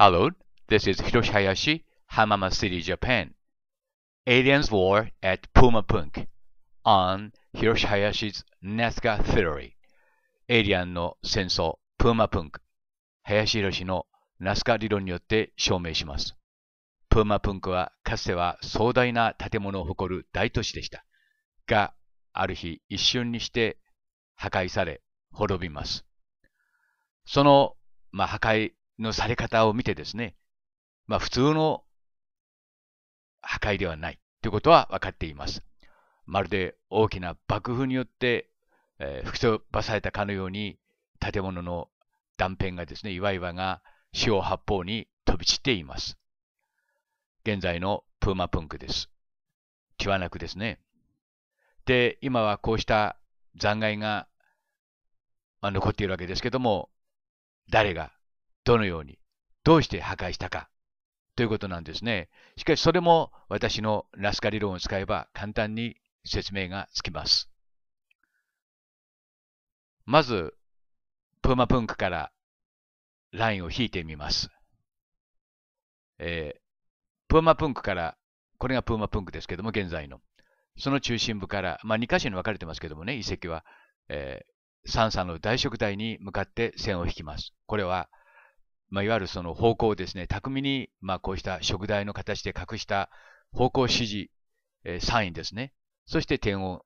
Hello, this is Hiroshi Hayashi, Hamama City, Japan. Aliens War at Puma Punk on Hiroshi Hayashi's Nazca Theory. Alien の戦争、Puma Punk 林宏のナスカ理論によって証明します。プーマプンクはかつては壮大な建物を誇る大都市でした。が、ある日一瞬にして破壊され滅びます。その、まあ、破壊のされ方を見てですね、まあ普通の破壊ではないということは分かっています。まるで大きな爆風によって、えー、吹き飛ばされたかのように建物の断片がですね、岩々が四方八方に飛び散っています。現在のプーマプンクです。ティワナクですね。で、今はこうした残骸が、まあ、残っているわけですけども、誰がどのように、どうして破壊したか、ということなんですね。しかしそれも私のラスカ理論を使えば簡単に説明がつきます。まず、プーマプンクからラインを引いてみます。えー、プーマプンクから、これがプーマプンクですけども、現在の。その中心部から、まあ、2箇所に分かれてますけどもね、遺跡は、えー、三ンの大食台に向かって線を引きます。これは、まあ、いわゆるその方向をですね、巧みに、まあ、こうした食材の形で隠した方向指示、えー、サインですね。そして点を、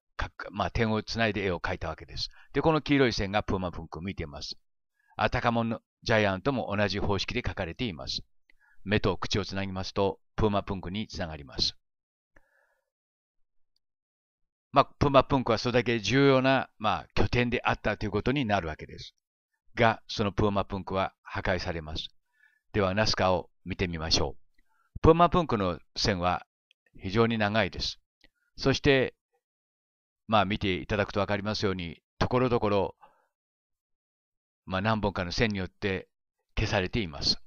まあ、点をつないで絵を描いたわけです。で、この黄色い線がプーマプンクを見ています。あたかものジャイアントも同じ方式で書かれています。目と口をつなぎますと、プーマプンクにつながります。まあ、プーマプンクはそれだけ重要な、まあ、拠点であったということになるわけです。が、そのプーマプンクは破壊されます。では、ナスカを見てみましょう。プーマプンクの線は非常に長いです。そして、まあ見ていただくとわかりますように、ところどころ、まあ何本かの線によって消されています。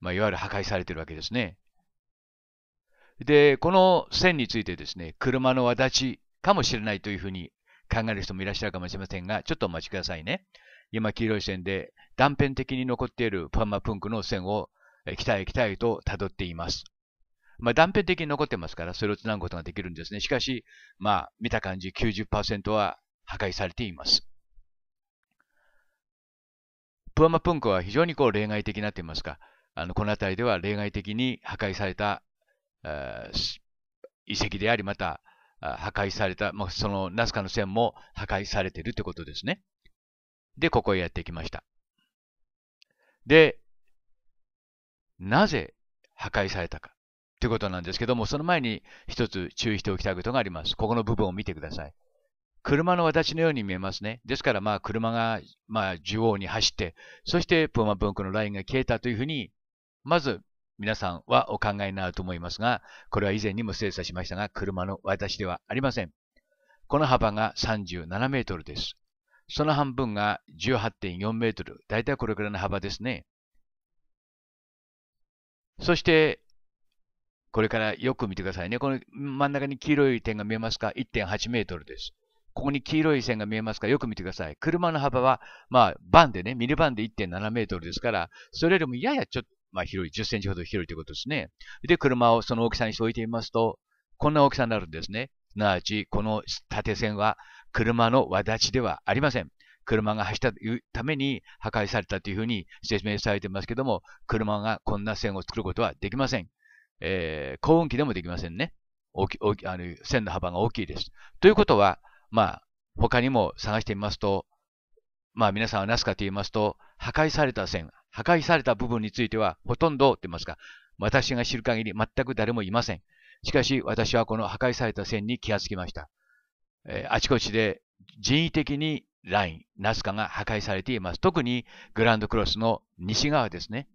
まあいわゆる破壊されているわけですね。で、この線についてですね、車の輪立ちかもしれないというふうに考える人もいらっしゃるかもしれませんが、ちょっとお待ちくださいね。今黄色い線で断片的に残っているパンマプンクの線を北へ北へと辿っています。まあ、断片的に残ってますから、それをつなぐことができるんですね。しかし、まあ、見た感じ90%は破壊されています。プアマプンクは非常にこう例外的になっていますか。あのこの辺りでは例外的に破壊された、えー、遺跡であり、また破壊された、まあ、そのナスカの線も破壊されているということですね。で、ここへやってきました。で、なぜ破壊されたかということなんですけども、その前に一つ注意しておきたいことがあります。ここの部分を見てください。車の私のように見えますね。ですから、まあ、車が、まあ、縦横に走って、そして、プーマ文庫のラインが消えたというふうに、まず、皆さんはお考えになると思いますが、これは以前にも精査しましたが、車の私ではありません。この幅が37メートルです。その半分が18.4メートル。だいたいこれくらいの幅ですね。そして、これからよく見てくださいね。この真ん中に黄色い点が見えますか ?1.8 メートルです。ここに黄色い線が見えますかよく見てください。車の幅は、まあ、バンでね、ミニバンで1.7メートルですから、それよりもややちょっと、まあ、広い、10センチほど広いということですね。で、車をその大きさにしておいてみますと、こんな大きさになるんですね。なあち、この縦線は車のわだちではありません。車が走ったために破壊されたというふうに説明されてますけども、車がこんな線を作ることはできません。えー、高温機でもできませんね。大き、大き、あの、線の幅が大きいです。ということは、まあ、他にも探してみますと、まあ皆さんはなすかと言いますと、破壊された線、破壊された部分についてはほとんどと言いますか、私が知る限り全く誰もいません。しかし私はこの破壊された線に気がつきました。えー、あちこちで人為的にライン、ナスカが破壊されています。特にグランドクロスの西側ですね。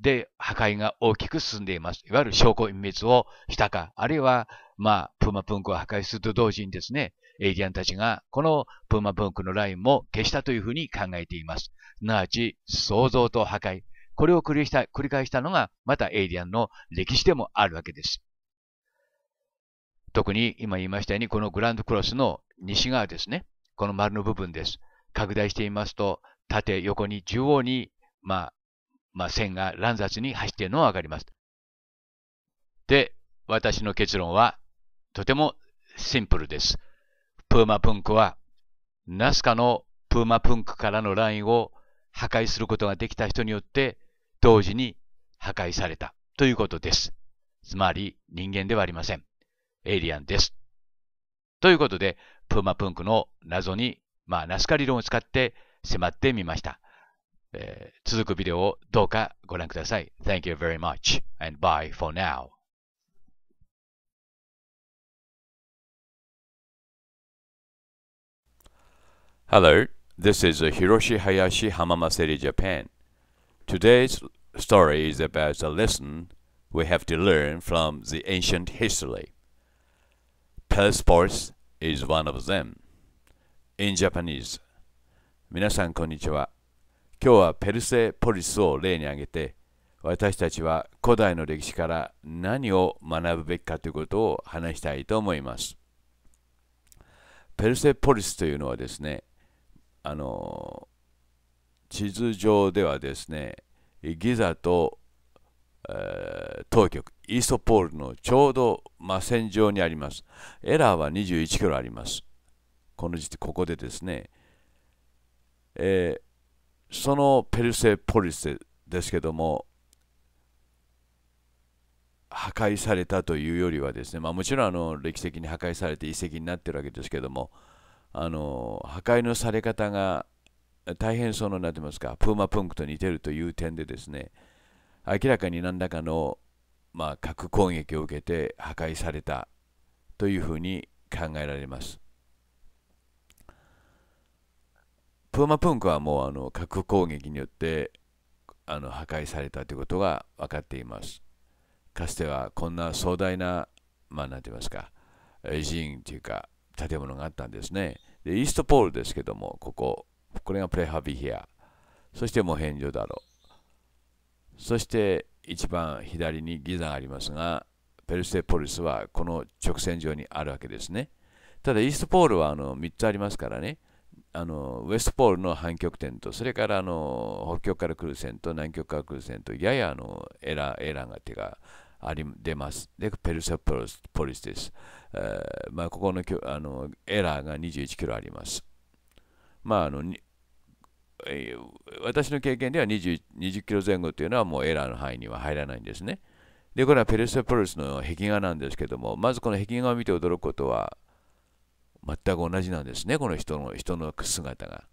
で、破壊が大きく進んでいます。いわゆる証拠隠滅をしたか、あるいは、まあ、プーマプンクを破壊すると同時にですね、エイリアンたちがこのプーマプンクのラインも消したというふうに考えています。すなわち、創造と破壊。これを繰りした繰り返したのが、またエイリアンの歴史でもあるわけです。特に今言いましたように、このグランドクロスの西側ですね。この丸の部分です。拡大してみますと、縦、横に中央に、まあ、まあ、線が乱雑に走っているのがわかります。で、私の結論は、とてもシンプルです。プーマプンクは、ナスカのプーマプンクからのラインを破壊することができた人によって、同時に破壊されたということです。つまり人間ではありません。エイリアンです。ということで、プーマプンクの謎に、まあ、ナスカ理論を使って迫ってみました。えー、続くビデオをどうかご覧ください。Thank you very much and bye for now. Hello, this is Hiroshi Hayashi Hamamaseri Japan. Today's story is about a lesson we have to learn from the ancient history. ス e ー s p o r t s is one of them. In Japanese. 皆さん、こんにちは。今日はペルセポリスを例に挙げて、私たちは古代の歴史から何を学ぶべきかということを話したいと思います。ペルセポリスというのはですね、あの地図上ではですね、ギザとえ当局イーストポールのちょうどま線上にありますエラーは21キロありますこの時点ここでですね、えー、そのペルセポリスですけども破壊されたというよりはですね、まあ、もちろんあの歴史的に破壊されて遺跡になってるわけですけどもあの破壊のされ方が大変その何て言いますかプーマプンクと似てるという点でですね明らかに何らかの、まあ、核攻撃を受けて破壊されたというふうに考えられます。プーマプンクはもうあの核攻撃によってあの破壊されたということが分かっています。かつてはこんな壮大な、まあ、なんて言いますか、寺院というか建物があったんですね。で、イーストポールですけども、ここ、これがプレハビヒア、そしてもう返上だろう。そして一番左にギザがありますがペルセポリスはこの直線上にあるわけですねただイーストポールはあの3つありますからねあのウエストポールの反極点とそれからあの北極から来る線と南極から来る線とややあのエラーエラーが手があり出ます。で、ペルセポリスポリスです。えー、まあ、ここのあのエラーが21キロあります。まあ、あの私の経験では 20, 20キロ前後というのはもうエラーの範囲には入らないんですね。で、これはペルセポリスの壁画なんですけども、まずこの壁画を見て驚くことは、全く同じなんですね、この人の人の姿が。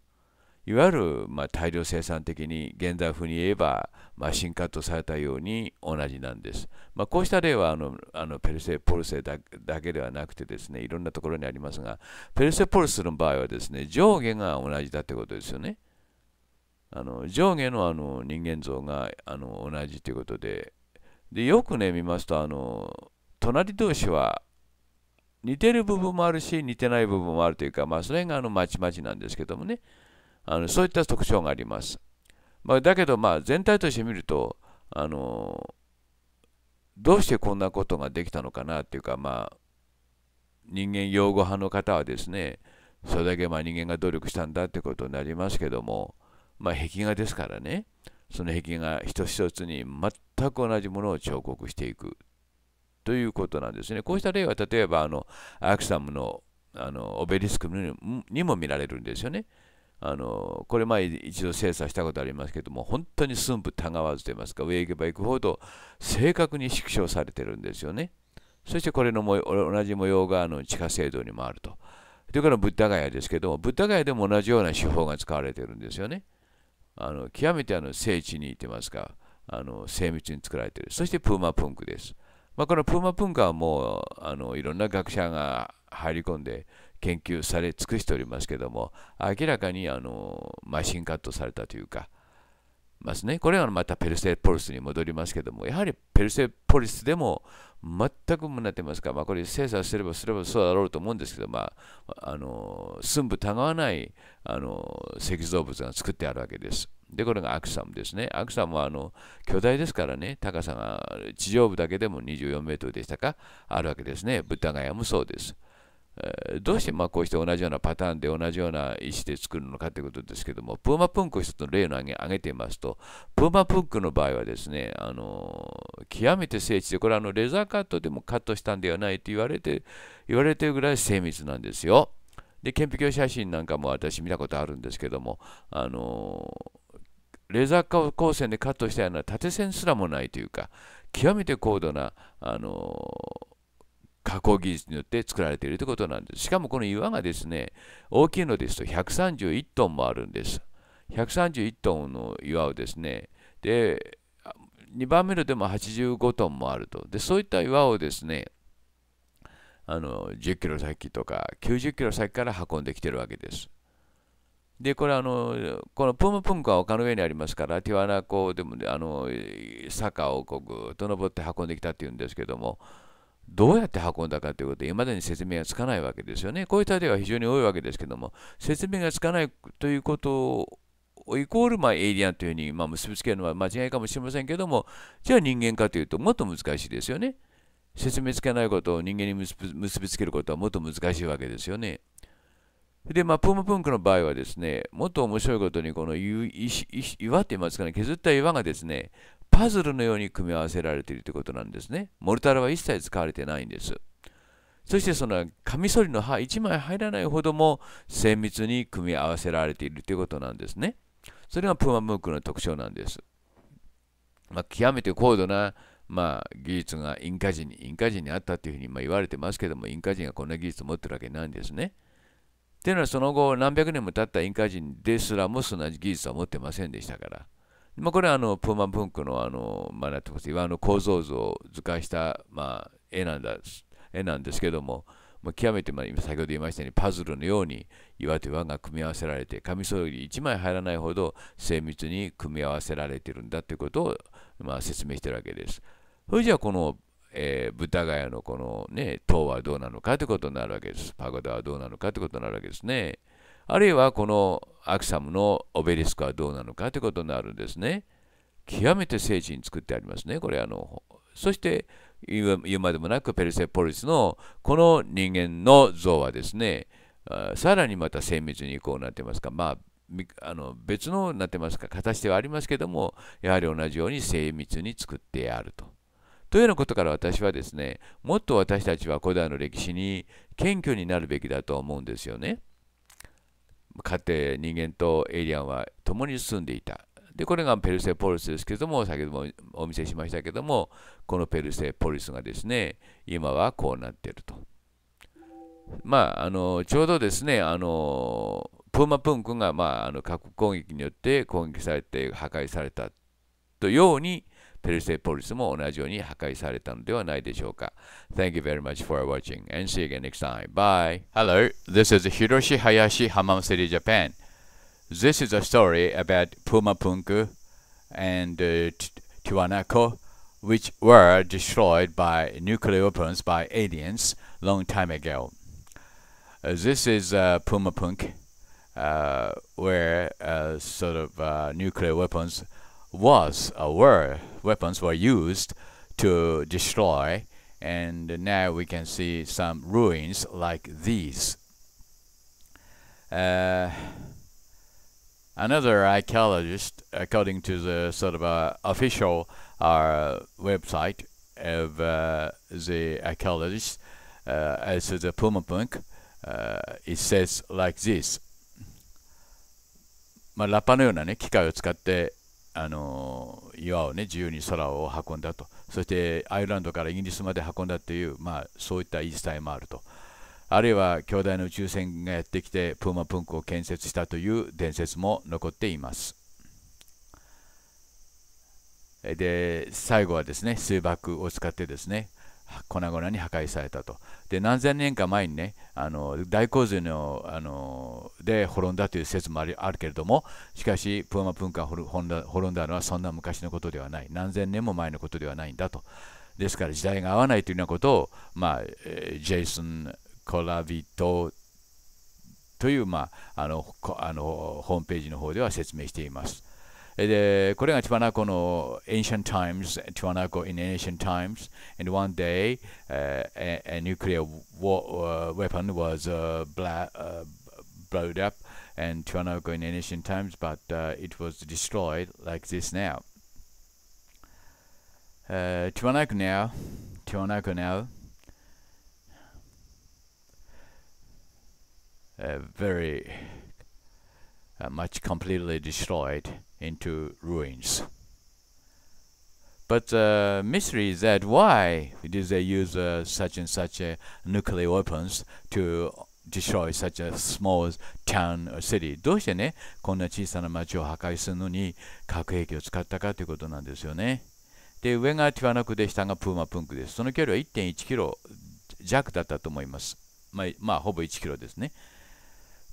いわゆる、まあ、大量生産的に現在風に言えば、マシンカットされたように同じなんです。まあ、こうした例はあのあのペルセポルスだけではなくてですね、いろんなところにありますが、ペルセポルスの場合はですね、上下が同じだということですよね。あの上下のあの人間像があの同じということででよくね見ますとあの隣同士は似てる部分もあるし似てない部分もあるというか、まあ、それがあのまちまちなんですけどもねあのそういった特徴があります、まあ、だけどまあ全体として見るとあのどうしてこんなことができたのかなっていうかまあ人間擁護派の方はですねそれだけまあ人間が努力したんだってことになりますけどもまあ、壁画ですからねその壁画一つ一つに全く同じものを彫刻していくということなんですね。こうした例は例えばあのアクサムのあのオベリスクにも見られるんですよね。あのこれ前一度精査したことありますけども本当に寸分たがわずといいますか上へ行けば行くほど正確に縮小されてるんですよね。そしてこれのも同じ模様があの地下聖堂にもあると。それからブッダガヤですけどもブッダガヤでも同じような手法が使われてるんですよね。あの極めてあの精緻にってますかあの精密に作られているそしてプーマプンクです、まあ、このプーマプンクはもうあのいろんな学者が入り込んで研究され尽くしておりますけども明らかにあのマシンカットされたというかますね。これはまたペルセポリスに戻りますけども、やはりペルセポリスでも全く無なってますから、まあ、これ精査すればすればそうだろうと思うんですけど、まあ、あの寸分たがわないあの石造物が作ってあるわけです。で、これがアクサムですね。アクサムはあの巨大ですからね、高さが地上部だけでも24メートルでしたか、あるわけですね。ブタガヤもそうです。どうしてまあこうして同じようなパターンで同じような石で作るのかということですけども、プーマプンクを一つの例の挙げ挙げていますと、プーマプンクの場合はですね、あの極めて精緻で、これはあのレザーカットでもカットしたんではないと言われて言われてるぐらい精密なんですよ。で、顕微鏡写真なんかも私見たことあるんですけども、あのレーザー光線でカットしたような縦線すらもないというか、極めて高度な、あの加工技術によって作られているということなんです。しかもこの岩がですね、大きいのですと131トンもあるんです。131トンの岩をですね、で、2番目のでも85トンもあると。で、そういった岩をですね、あの10キロ先とか90キロ先から運んできてるわけです。で、これあの、このプムプンクは丘の上にありますから、ティワナ湖でも、ね、あの坂をこうぐっと登って運んできたっていうんですけども、どうやって運んだかということで、未だに説明がつかないわけですよね。こういった例は非常に多いわけですけども、説明がつかないということをイコールまエイリアンというふうにま結びつけるのは間違いかもしれませんけども、じゃあ人間かというと、もっと難しいですよね。説明つけないことを人間に結びつけることはもっと難しいわけですよね。で、まあ、プームプンクの場合はですね、もっと面白いことに、この岩って言いますかね、削った岩がですね、パズルのように組み合わせられているということなんですね。モルタルは一切使われてないんです。そしてそのカミソリの刃1枚入らないほども精密に組み合わせられているということなんですね。それがプーマムークの特徴なんです。まあ、極めて高度な、まあ、技術がインカ人に、インカ人にあったというふうにま言われてますけども、インカ人がこんな技術を持ってるわけないんですね。というのはその後何百年も経ったインカ人ですらもそんな技術は持ってませんでしたから。まあ、これはあのプーマン文庫のあの、まあ、なてあの構造図を図解した、まあ、絵なんだ絵なんですけども、まあ、極めて、まあ、今先ほど言いましたようにパズルのように岩手湾が組み合わせられて紙そり1枚入らないほど精密に組み合わせられてるんだということを、まあ、説明してるわけです。それじゃあこのえー、豚ガヤのこのね、塔はどうなのかということになるわけです。パゴダはどうなのかということになるわけですね。あるいはこのアクサムのオベリスクはどうなのかということになるんですね。極めて精緻に作ってありますね、これあの。そして言うまでもなくペルセポリスのこの人間の像はですね、さらにまた精密にこうなってますか、まあ、あの別のなってますか、形ではありますけども、やはり同じように精密に作ってあると。というようなことから私はですね、もっと私たちは古代の歴史に謙虚になるべきだと思うんですよね。家庭、人間とエイリアンは共に住んでいた。で、これがペルセポリスですけども、先ほどもお見せしましたけども、このペルセポリスがですね、今はこうなっていると。まあ、あのちょうどですね、あのプーマプンクが、まあ、あの核攻撃によって攻撃されて破壊されたとように、ペルセポリスも同じように破壊されたのではないでしょうか。Thank you very much for watching and see you again next time. Bye. Hello, this is Hiroshi Hayashi, Hamam City, Japan. This is a story about Pumapunku and uh, Tiwanaku, which were destroyed by nuclear weapons by aliens long time ago. Uh, this is uh, uh, where uh, sort of nuclear weapons was uh, were weapons were used to destroy and now we can see some ruins like these uh, another archaeologist according to the sort of uh, official uh, website of uh, the archaeologist uh, as the Pumapunk uh, it says like this まあ、ラッパのような、ね、機械を使ってあの岩を、ね、自由に空を運んだと、そしてアイルランドからイギリスまで運んだという、まあ、そういった言い伝えもあると、あるいは兄弟の宇宙船がやってきてプーマプンクを建設したという伝説も残っています。で最後はですね水爆を使ってですね粉々に破壊されたと。で何千年か前にねあの大洪水のあので滅んだという説もあるけれどもしかしプーマ文化が滅んだのはそんな昔のことではない何千年も前のことではないんだと。ですから時代が合わないというようなことを、まあ、ジェイソン・コラビトという、まあ、あのあのホームページの方では説明しています。でこれがティワナコの uh, ancient times ティワナコ in ancient times and one day、uh, a, a nuclear war, uh, weapon was uh, bla uh, blowed up and Tiwanaku in ancient times, but uh, it was destroyed like this now. Uh, now, Tiwanaku now, uh, very much completely destroyed into ruins. But the uh, mystery is that why did they use uh, such and such uh, nuclear weapons to destroy such a small town or city? どうしてね、こんな小さな町を破壊するのに核兵器を使ったかということなんですよね。で、上がティワナクで下がプーマプンクです。その距離は1.1キロ弱だったと思います。まあ、まあ、ほぼ1キロですね。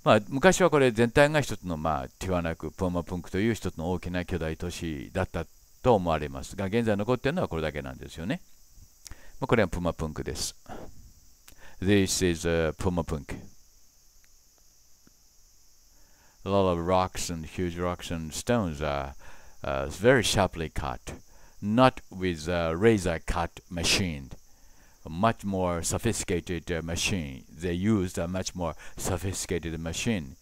まあ、昔はこれ全体が一つの、まあ、ティワナク、プーマプンクという一つの大きな巨大都市だったと思われますが、現在残っているのはこれだけなんですよね。まあ、これはプーマプンクです。This is a Puma Punk. A lot of rocks and huge rocks and stones are uh, very sharply cut, not with a razor cut machine. much more sophisticated uh, machine. They used a much more sophisticated machine.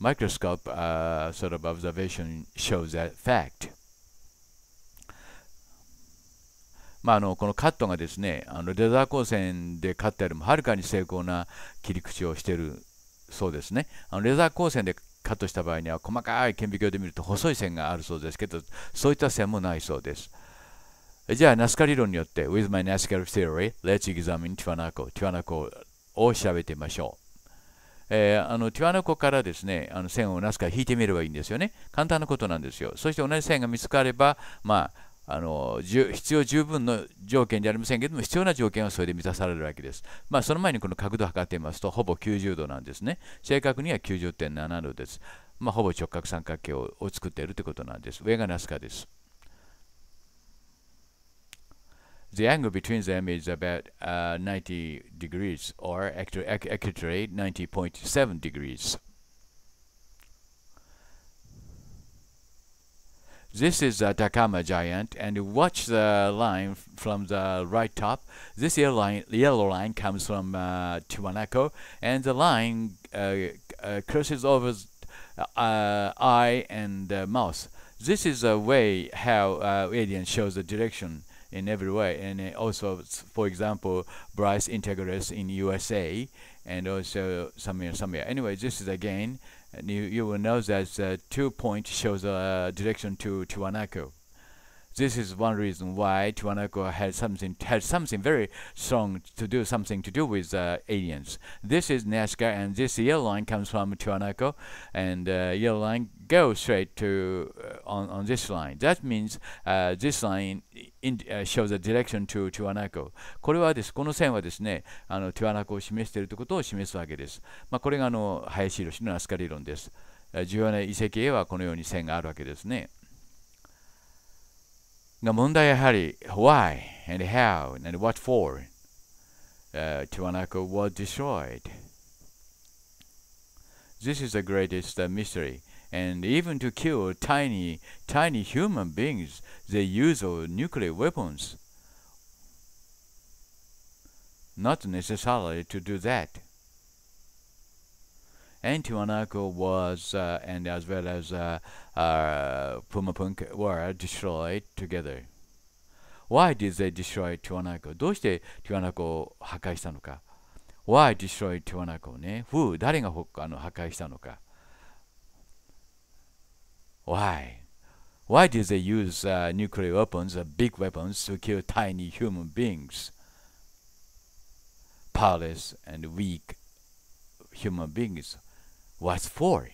Microscope uh, sort of observation shows that fact. まあ、あのこのカットがですねあのレーザー光線でカットよりもはるかに精巧な切り口をしているそうですねあのレーザー光線でカットした場合には細かい顕微鏡で見ると細い線があるそうですけどそういった線もないそうです。じゃあ、ナスカ理論によって、with my Nascar theory, let's examine Tiwanaku, t i w a n a k を調べてみましょう。えー、あのティワナコからですねあの線をナスカ引いてみればいいんですよね。簡単なことなんですよ。そして同じ線が見つかれば、まあ、あの必要十分の条件じゃありませんけども必要な条件はそれで満たされるわけです。まあ、その前にこの角度を測ってみますとほぼ90度なんですね。正確には90.7度です。まあ、ほぼ直角三角形を作っているということなんです。上がナスカです。the angle between them is about uh, 90 degrees or actually, 90.7 degrees. This is the Takama Giant and watch the line from the right top. This yellow line, yellow line comes from uh, Tiwanaku and the line uh, uh crosses over uh, eye and uh, mouth. This is a way how uh, alien shows the direction in every way. And uh, also, for example, Bryce Integris in USA, and also somewhere, somewhere. Anyway, this is again, you, you will know that uh, two points shows a uh, direction to Tiwanaku. This is one reason why Tiwanaku has something has something very strong to do something to do with uh, aliens. This is Nazca, and this yellow line comes from Tiwanaku, and uh, yellow line goes straight to uh, on on this line. That means uh, this line in, uh, shows the direction to Tiwanaku. これはです。この線はですね、あの Tiwanaku を示しているということを示すわけです。まあこれがあの林博士のナスカ理論です。重要な遺跡へはこのように線があるわけですね。Ngamunda ya why and how and what for uh, was destroyed. This is the greatest mystery. And even to kill tiny, tiny human beings, they use nuclear weapons. Not necessarily to do that and Tiwanaku was uh, and as well as uh, uh, Pumapunk were destroyed together. Why did they destroy Tiwanaku? どうしてティワナコを破壊したのか ?Why destroy ティワナコね ?Who? 誰があの破壊したのか ?Why? Why did they use uh, nuclear weapons, uh, big weapons, to kill tiny human beings? Powerless and weak human beings. What's for?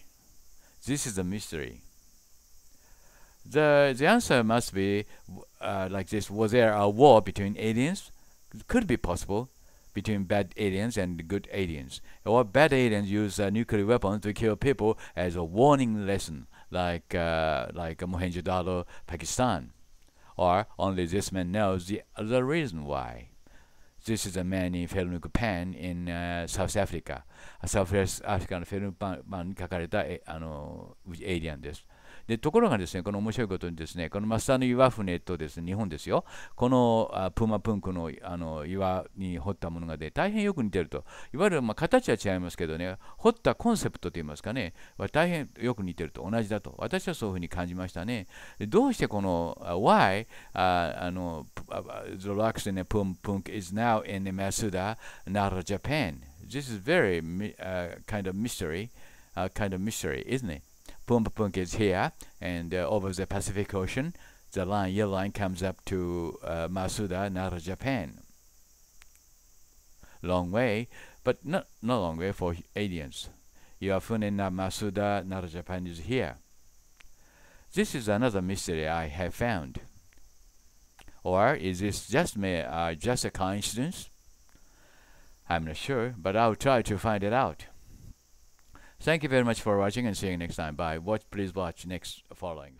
This is a mystery. The, the answer must be uh, like this. Was there a war between aliens? Could be possible between bad aliens and good aliens. Or bad aliens use uh, nuclear weapons to kill people as a warning lesson, like, uh, like Mohenjo-daro, Pakistan. Or only this man knows the, the reason why. This is a man in Felnuk Pan in、uh, South Africa. South African フェルンパンに書かれたあのエイリアンです。でところがですねこの面白いことにですねこのマスターの岩船とですね日本ですよこのあプーマプンクのあの岩に掘ったものがで大変よく似てるといわゆるまあ形は違いますけどね掘ったコンセプトといいますかねは大変よく似てると同じだと私はそういうふうに感じましたねどうしてこの Why ああの The rocks in the Pum Punk is now in the Masuda Nara Japan This is very、uh, kind of mystery、uh, kind of mystery isn't it Pumpapunk is here and uh, over the Pacific Ocean. The line, yellow line, comes up to uh, Masuda, Nara, Japan. Long way, but not, not long way for aliens. Iwafune na Masuda, Nara, Japan is here. This is another mystery I have found. Or is this just me, uh, just a coincidence? I'm not sure, but I'll try to find it out. Thank you very much for watching and see you next time. Bye. Watch, please watch next following.